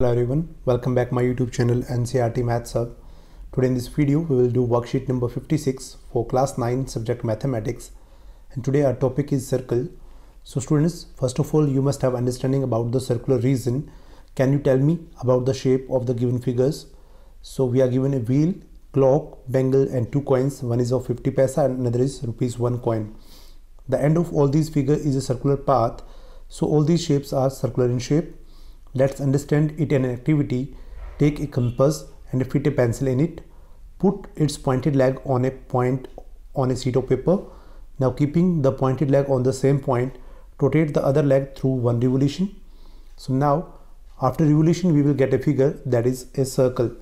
Hello everyone, welcome back my YouTube channel NCRT Maths Hub. Today in this video we will do worksheet number 56 for class 9 subject mathematics and today our topic is circle. So students first of all you must have understanding about the circular reason. Can you tell me about the shape of the given figures? So we are given a wheel, clock, bangle and two coins. One is of 50 paisa and another is rupees 1 coin. The end of all these figures is a circular path. So all these shapes are circular in shape Let's understand it an activity. Take a compass and fit a pencil in it. Put its pointed leg on a point on a sheet of paper. Now keeping the pointed leg on the same point, rotate the other leg through one revolution. So now after revolution we will get a figure that is a circle.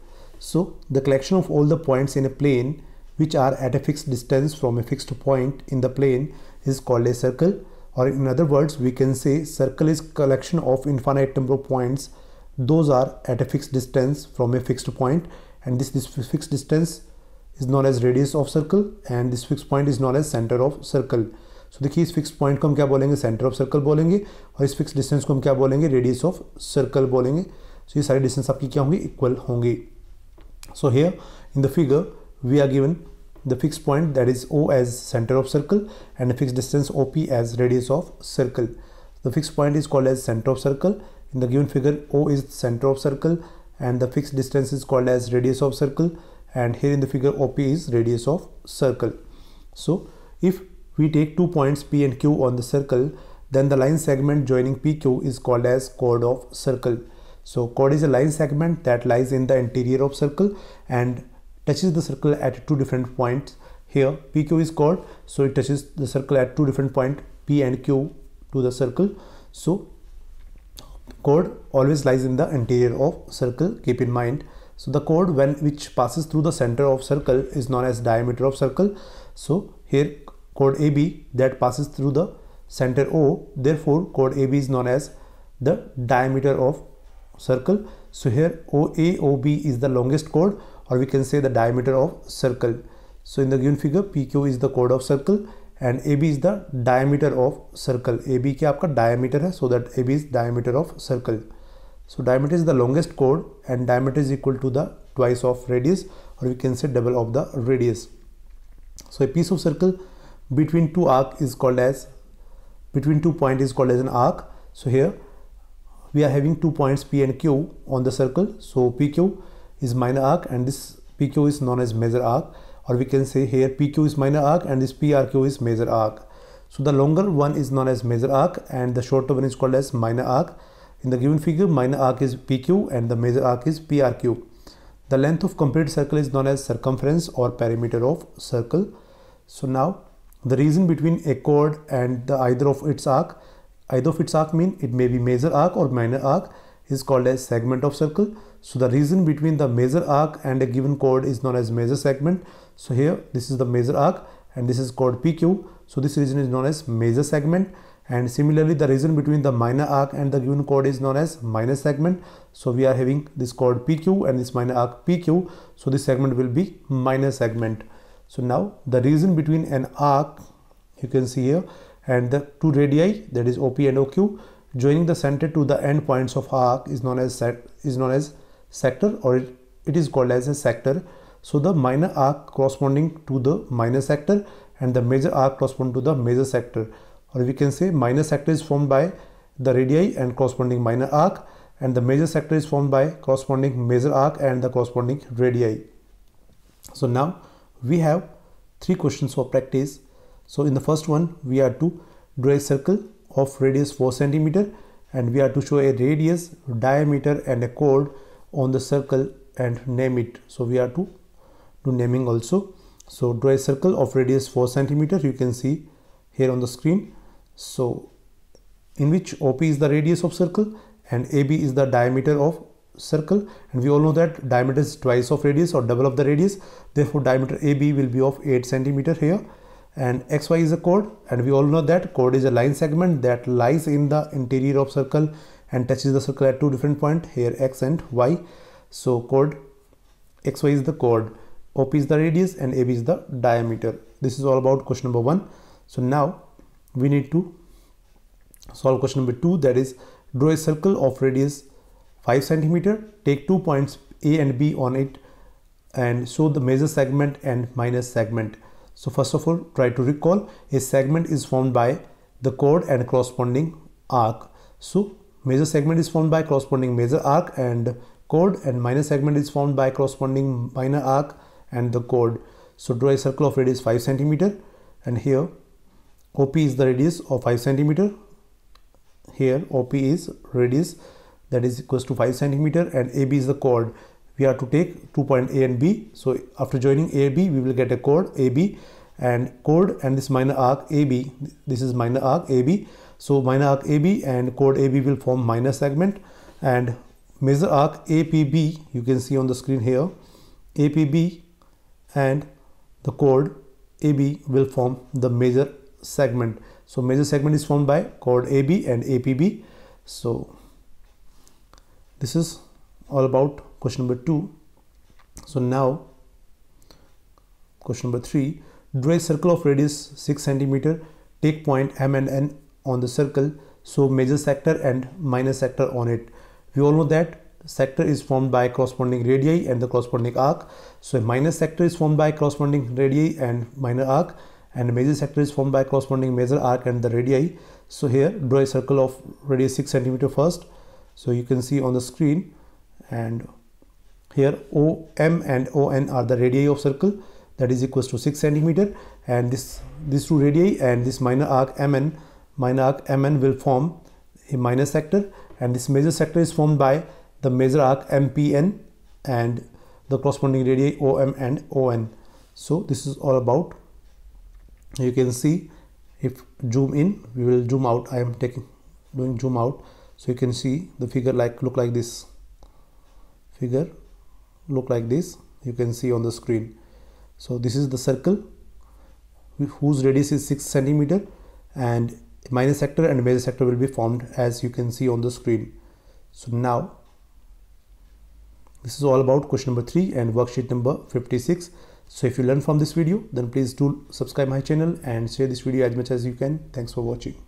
So the collection of all the points in a plane which are at a fixed distance from a fixed point in the plane is called a circle or in other words we can say circle is collection of infinite number of points those are at a fixed distance from a fixed point and this, fixed distance is known as radius of circle and this fixed point is known as center of circle so the key is fixed point ko hum kya bolenge center of circle bolenge aur is fixed distance ko hum kya bolenge radius of circle bolenge so ye sare distance aapki kya honge equal honge so here in the figure we are given the fixed point that is O as center of circle and fixed distance OP as radius of circle. The fixed point is called as center of circle. In the given figure, O is center of circle and the fixed distance is called as radius of circle and here in the figure OP is radius of circle. So if we take two points P and Q on the circle, then the line segment joining PQ is called as chord of circle. So chord is a line segment that lies in the interior of circle and touches the circle at two different points here pq is called so it touches the circle at two different point p and q to the circle so chord always lies in the interior of circle keep in mind so the chord when which passes through the center of circle is known as diameter of circle so here chord ab that passes through the center o therefore chord ab is known as the diameter of circle so here oaob is the longest chord or we can say the diameter of circle. So in the given figure PQ is the chord of circle and AB is the diameter of circle. AB क्या aapka diameter hai, so that AB is diameter of circle. So diameter is the longest chord and diameter is equal to the twice of radius or we can say double of the radius. So a piece of circle between two arc is called as between two point is called as an arc. So here we are having two points P and Q on the circle. So PQ is minor arc and this PQ is known as major arc or we can say here PQ is minor arc and this PRQ is major arc. So the longer one is known as major arc and the shorter one is called as minor arc. In the given figure minor arc is PQ and the major arc is PRQ. The length of complete circle is known as circumference or perimeter of circle. So now the region between a chord and the either of its arc either of its arc mean it may be major arc or minor arc is called as segment of circle so the region between the major arc and a given chord is known as major segment. So here this is the major arc and this is called PQ. So this region is known as major segment and similarly the region between the minor arc and the given chord is known as minor segment. So we are having this chord PQ and this minor arc PQ. So this segment will be minor segment. So now the region between an arc you can see here and the two radii that is OP and OQ joining the center to the end points of arc is known as is known as sector or it is called as a sector. So the minor arc corresponding to the minor sector and the major arc correspond to the major sector or we can say minor sector is formed by the radii and corresponding minor arc and the major sector is formed by corresponding major arc and the corresponding radii. So now we have three questions for practice. So in the first one we are to draw a circle of radius 4 centimeter and we are to show a radius, diameter and a chord on the circle and name it so we are to do naming also so draw a circle of radius 4 centimeter you can see here on the screen so in which op is the radius of circle and ab is the diameter of circle and we all know that diameter is twice of radius or double of the radius therefore diameter ab will be of 8 centimeter here and xy is a chord and we all know that chord is a line segment that lies in the interior of circle and touches the circle at two different points here x and y so chord xy is the chord op is the radius and ab is the diameter this is all about question number one so now we need to solve question number two that is draw a circle of radius 5 centimeter take two points a and b on it and show the major segment and minor segment so first of all try to recall a segment is formed by the chord and corresponding arc so Major segment is formed by corresponding major arc and chord and minor segment is formed by corresponding minor arc and the chord. So draw a circle of radius 5 centimeter and here OP is the radius of 5 centimeter. Here OP is radius that is equals to 5 centimeter and AB is the chord. We are to take two point A and B. So after joining AB we will get a chord AB and chord and this minor arc AB. This is minor arc AB so minor arc AB and chord AB will form minor segment and major arc APB you can see on the screen here APB and the chord AB will form the major segment. So major segment is formed by chord AB and APB. So this is all about question number 2. So now question number 3 draw a circle of radius 6 centimeter take point M and N on the circle so major sector and minor sector on it we all know that sector is formed by corresponding radii and the corresponding arc so a minor sector is formed by corresponding radii and minor arc and major sector is formed by corresponding major arc and the radii so here draw a circle of radius 6 centimeter first so you can see on the screen and here OM and ON are the radii of circle that is equals to 6 centimeter and this these two radii and this minor arc MN minor arc Mn will form a minor sector and this major sector is formed by the major arc MPN and the corresponding radii OM and ON. So this is all about. You can see if zoom in, we will zoom out. I am taking doing zoom out so you can see the figure like look like this figure look like this you can see on the screen so this is the circle whose radius is 6 centimeter and minor sector and major sector will be formed as you can see on the screen. So now this is all about question number 3 and worksheet number 56. So if you learn from this video then please do subscribe my channel and share this video as much as you can. Thanks for watching.